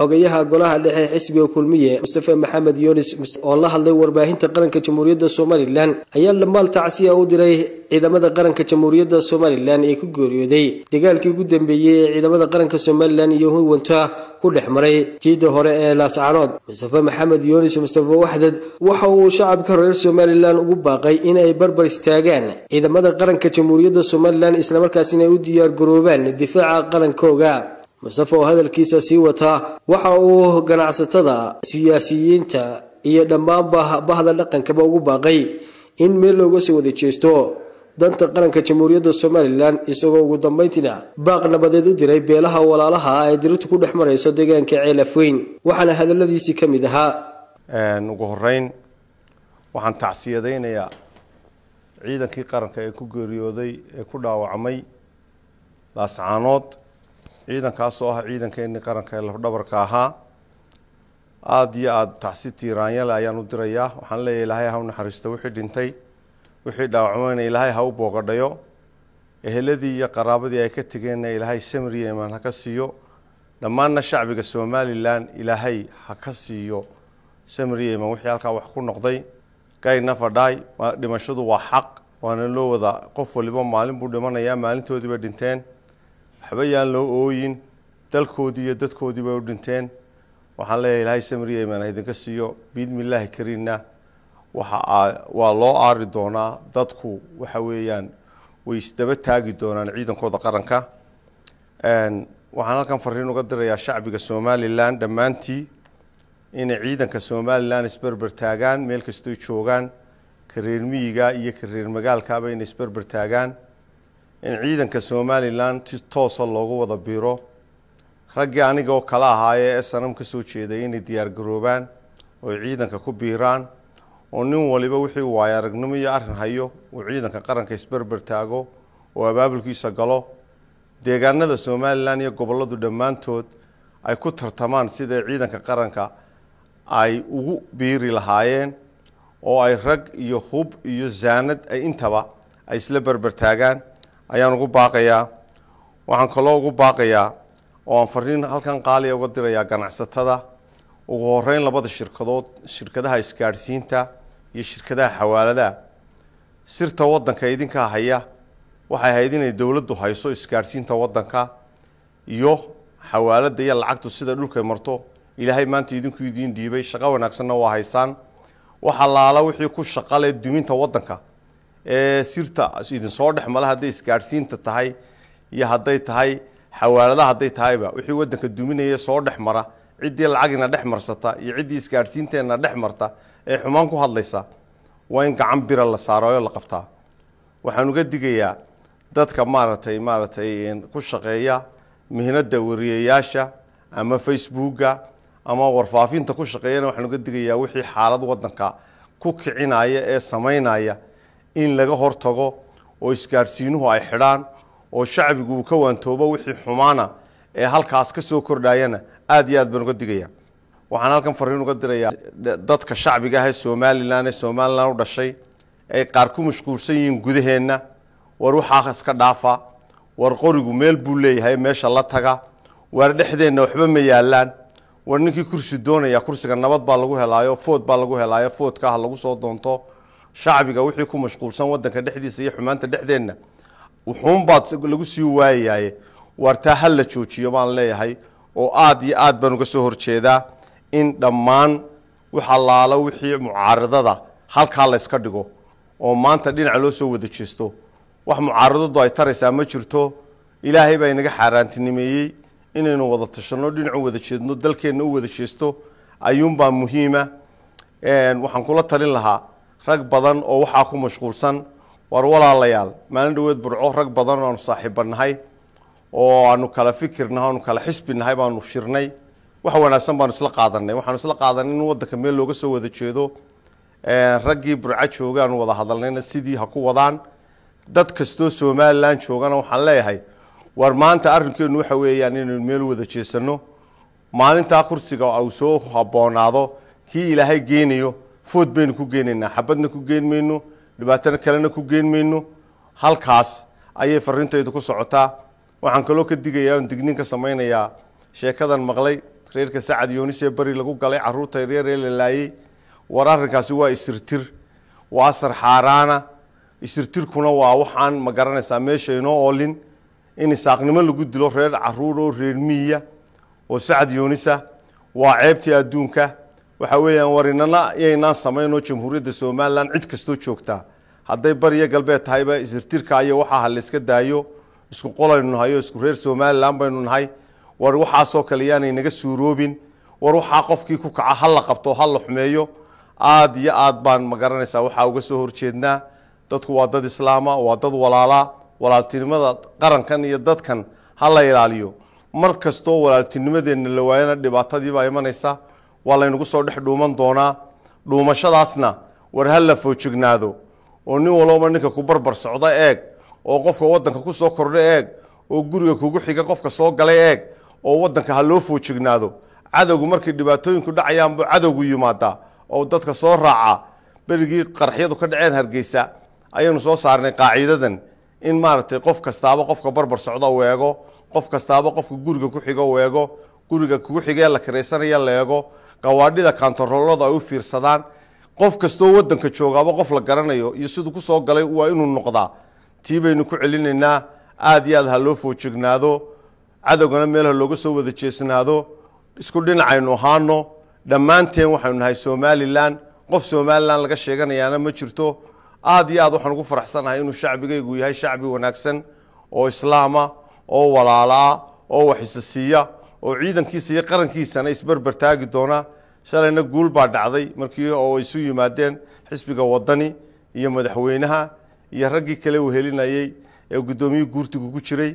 xogeyaha golaha dhexe xisbiga kulmiye mustafe maxamed yunis oo la hadlay warbaahinta qaranka jamhuuriyadda somalilan ayaa dhammaal tacsiya u diray ciidamada qaranka jamhuuriyadda somalilan ee ku geeriyooday dagaalkii ugu dambeeyey ee ciidamada qaranka somalilan iyo huwanta ku dhex maray jiida hore ee laascanood mustafe maxamed yunis mustafe waxdad waxa uu shacabka reer somalilan ugu baaqay inay barbar istaagaan ciidamada qaranka jamhuuriyadda somalilan islamarkaasina ay u diyaargaroobaan difaaca qarankooga mustafe oo hadalkiisa sii wataa waxa uu ganacsatada siyaasiyiinta iyo dhammaanba bahda dhaqankaba ugu baaqay in meel looga soo wada jeesto danta qaranka jamhuuriyadda somalilan isagoo ugu dambayntiina baaq nabadeed u diray beelaha walaalaha ah ee dirirtu ku dhex marayso deegaanka ceelafweyn waxaana hadaladiisii ka mid ahaa ugu horeyn waxaan tacsiyadaynayaa ciidankii qaranka ee ku geeriyooday ee ku dhaawacmay laascaanood ciidankaasoo ah ciidankeenii qaranka ee lafdhabarka ahaa aada iyo aada tacsi tiiraanyale ayaan u dirayaa waxaan leeyahay ilaahay ha u naxariisto wixii dhintay wixii dhaawacmayna ilaahay ha u boogadhayo eheladii iyo qaraabadii ay ka tegeenna ilaahay samriya imaan ha ka siiyo dhammaanna shacbiga somalilan ilaahay ha ka siiyo samriya imaan wixii halkaa wax ku noqday gayna fadhaay dhimashadu waa xaq waana loo wadaa qof waliba maalin buu dhimanayaa maalintoodiiba dhinteen waxba yaan loo ooyin dalkoodii iyo dadkoodii bay u dhinteen waxaan leeyahay ilaahay samriya imaan idinka siiyo biidnillaahi kariinna waxa waa loo aari doonaa dadku waxa weeyaan way isdaba taagi doonaan ciidankooda qaranka waxaan halkan fariin uga dirayaa shacbiga somalilan dhammaantii inay ciidanka somalilan isberber taagaan meel kastoo joogaan kareer miyiga iyo kareer magaalkaaba inay isberber taagaan in ciidanka somalilan si toosa loogu wada biiro raggii aniga oo kala ahaayee ee sanam ka soo jeeday inay diyaargaroobaan oo ciidanka ku biiraan oo nin waliba wixii waaya aragnimo iyo arrin hayo uu ciidanka qaranka isberber taago oo abaabulkiisa galo deegaanada somalilan iyo gobolladu dhammaantood ay ku tartamaan sida ciidanka qaranka ay ugu biiri lahaayeen oo ay rag iyo hub iyo zaanad ay intaba ay isla berber taagaan ayaan ugu baaqayaa waxaan kaloo ugu baaqayaa oo aan fariin halkan qaaliya uga dirayaa ganacsatada ugu horeyn labada shirkadood shirkadaha isgaadhsiinta iyo shirkadaha xawaaladaha sirta waddanka idinkaa haya waxay ahayd inay dowladdu hayso isgaadhsiinta waddanka iyo xawaaladda iyo lacagtu sida dhulkay marto ilaahay maanta idinku idiin dhiibay shaqo wanaagsanna waa haysaan wax allaala wixii ku shaqale duminta waddanka ee sirta idinsoo dhex mala hadday isgaadhsiinta tahay iyo hadday tahay xawaalada hadday tahayba wixii wadanka duminaya soo dhex mara ciddii lacagina dhex marsata iyo ciddii isgaadhsiinteena dhex marta ee xumaan ku hadlaysa waa in gacan bira la saarayoo la qabtaa waxaan uga digayaa dadka maaragtay maaragtay ku shaqeeya mihnada wariyayaasha ama facebooka ama warfaafinta ku shaqeeyana waxaan uga digayaa wixii xaalad wadanka ku kicinaya ee samaynaya in laga hortago oo isgaadhsiinuhu ay xidhaan oo shacbigu uu ka waantoobo wixii xumaana ee halkaas ka soo kordhayana aad iyo aad baan uga digaya waxaan halkan fariin uga dirayaa dadka shacbiga ah ee somalilan ee somalilan u dhashay ay qaar ku mashquulsan yihiin gudaheenna war waxaa iska dhaafa war qorigu meel buu leeyahay meesha la taga war dhexdeenna waxba ma yaallaan war ninkii kursi doonaya kursiga nabad baa lagu helaayo food baa lagu helaayo foodka ah lagu soo doonto shacbiga wixii ku mashquulsan wadanka dhexdiisa iyo xumaanta dhexdeenna wuxuunbaad lagu sii waayaye waartaa hal la joojiyo baan leeyahay oo aada iyo aada baan uga soo horjeedaa in dhammaan wax allaalo wixii mucaaradada halkaa layska dhigo oo maanta dhinaca loo soo wada jeesto wax mucaaradadu ay taraysaa ma jirto ilaahay baa inaga xaaraantinimeeyey inaynu wada tashanno dhinacu wada jeedno dalkeenna u wada jeesto ayuunbaa muhiima waxaan kula talin lahaa rag badan oo waxaa ku mashquulsan war walaalayaal maalin dhaweed burco rag badan oo aanu saaxiibannahay oo aanu kala fikirnahay oanu kala xisbinahay baanu shirnay wax wanaagsan baanu isla qaadanay waxaanu isla qaadanay in waddanka meel looga soo wada jeedo raggii burco jooga aanu wada hadalnayna sidii ha ku wadaan dad kastoo somalilan joogana waxaan leeyahay war maanta arrinkeennu waxa weeyaan inaynu meel wada jeesanno maalintaa kursiga au soo habboonaado kii ilaahay geenayo food baynu ku geenaynaa xabadna ku geen mayno dhibaatana kalena ku geen mayno halkaas ayay fariintaydu ku socotaa waxaan kaloo ka digayaa oon digniin ka samaynayaa sheekadan maqlay reerka sacad ee beri lagu galay caruurta yaryar ee la laayey war arrinkaasi waa isirtir waa sar xaaraana isirtirkuna waa waxaan ma garanaysaa meesha inoo oolin in isaaqnimo lagu dilo reer caruur oo reer miyiya oo sacad yoonisa waa ceebtii adduunka waxa weeyaan warinana yaynaan samaynoo jamhuuriyadda somalilan cid kastoo joogtaa hadday bariyo galbeed tahayba isirtirka iyo waxaa halaiska daayo isku qolaynu nahayo isku reer somalilan baynu nahay war waxaasoo kale yaanay naga suuroobin war waxaa qofkii ku kaca ha la qabto ha la xumeeyo aad iyo aada baan ma garanaysaa waxaa uga soo horjeednaa dadku waa dad islaama waa dad walaalaa walaaltinimada qarankan iyo dadkan ha la ilaaliyo mar kastoo walaaltinimadeenna la waayana dhibaatadiibaa imanaysa waa laynagu soo dhex dhuuman doonaa dhuumashadaasna war ha la foojignaado oo nin walooba ninka ku barbar socda eeg oo qofka wadanka ku soo kordha eeg oo guriga kugu xiga qofka soo galay eeg oo wadanka ha loo foojignaado cadowgu markay dhibaatooyinku dhacayaanbu cadowgu yimaadaa oo dadka soo raaca berigii qarxyadu ka dhaceen hargeysa ayaynu soo saarnay qaaciidadan in maaragtay qof kastaaba qofka barbar socda weego qof kastaaba qofka guriga ku xigo eego guriga kugu xigee la kiraysanaya leego gawaadhida kantaroolada ay u fiirsadaan qof kastoo wadanka joogaaba qof la garanayo iyo siduu ku soo galay waa inuu noqdaa tii baynu ku celinaynaa aada iyo aada ha loo foojignaado cadowgana meel ha looga soo wada jeesnaado isku dhinacaynu ahaano dhammaanteen waxaynu nahay somalilan qof somalilan laga sheeganayaana ma jirto aad iyo aad waxaan ugu faraxsanahay inuu shacbigaygu yahay shacbi wanaagsan oo islaama oo walaala ah oo siiya oo ciidankiisa iyo qarankiisana isberber taagi doonaa shalayna guul baa dhacday markii oo isu yimaadeen xisbiga wadani iyo madaxweynaha iyo raggii kale uu helinayey ee guddoomiye guurtigu ku jiray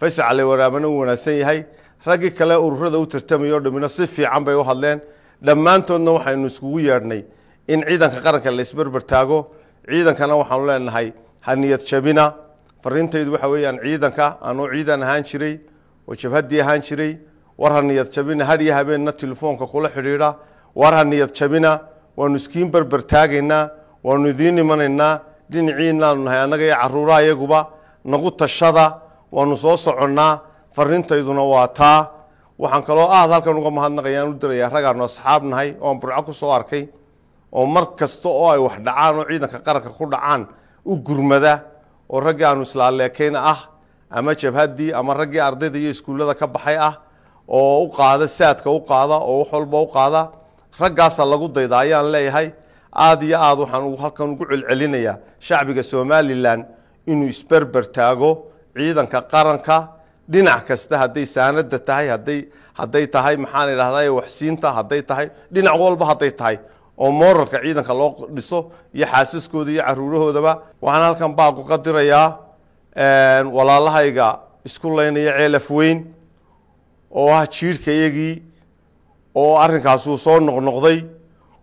faysal cali waraabana u wanaagsan yahay raggii kale ururada u tartamayoo dhammina si fiican bay u hadleen dhammaantoodna waxaynu iskugu yeedhnay in ciidanka qaranka la isberber taago ciidankana waxaanu leenahay haniyad jabina fariintaydu waxa weeyaan ciidanka anuu ciidan ahaan jiray oo jabhaddii ahaan jiray war ha niyad jabina hadhiyo habeenna telefoonka kula xidhiidha war ha niyad jabina waanu iskiin berber taagaynaa waanu idiin imanaynaa dhinaciinaanu nahay annaga iyo caruuraha iyaguba nagu tashada waanu soo soconnaa farrintayduna waa taa waxaan kaloo aada halkan uga mahadnaqayaan u dirayaa ragaanu asxaab nahay ooan burco kusoo arkay oo mar kasta oo ay wax dhacaan oo ciidanka qaranka ku dhacaan u gurmada oo raggii aanu islaaleekayn ah ama jabhaddii ama raggii ardayda iyo iskuullada ka baxay ah oo u qaada saadka u qaada oo wax walba u qaada raggaasa lagu dayda ayaan leeyahay aada iyo aada waxaan halkan ugu celcelinayaa shacbiga somalilan inuu isberber taago ciidanka qaranka dhinac kasta hadday saanada tahay hadday hadday tahay maxaan idhahdaa waxsiinta hadday tahay dhinac walba hadday tahay oo moorarka ciidanka loo dhiso iyo xaasaskooda iyo caruurahoodaba waxaan halkan baaku dirayaa walaalahayga isku laynaya ceelaf weyn oo ah iyagii oo arrinkaasuu soo noqnoqday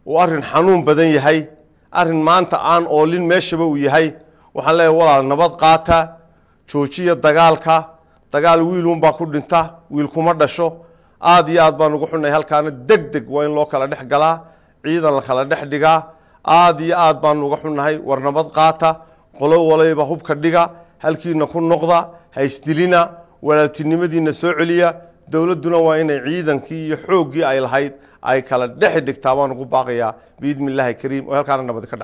uu arrin xanuun badan yahay arrin maanta aan oolin meeshaba uu yahay waxaan leeyahay walaal nabad qaata joojiya dagaalka dagaal wiilunbaa ku dhinta wiil kuma dhasho aada iyo aada baan ugu xunnahay halkaana deg deg waa in loo kala dhex galaa ciidan la kala dhex dhigaa aada iyo aad baanu uga xunnahay war nabad qaata qolo walayba hubka dhiga halkiina ku noqda haysdilina walaaltinimadiina soo celiya dowladduna waa inay ciidankii iyo xooggii ay lahayd ay kala dhex degtaa waan ugu baaqayaa biidni illaahi kariim oo halkaana nabadi ka dhac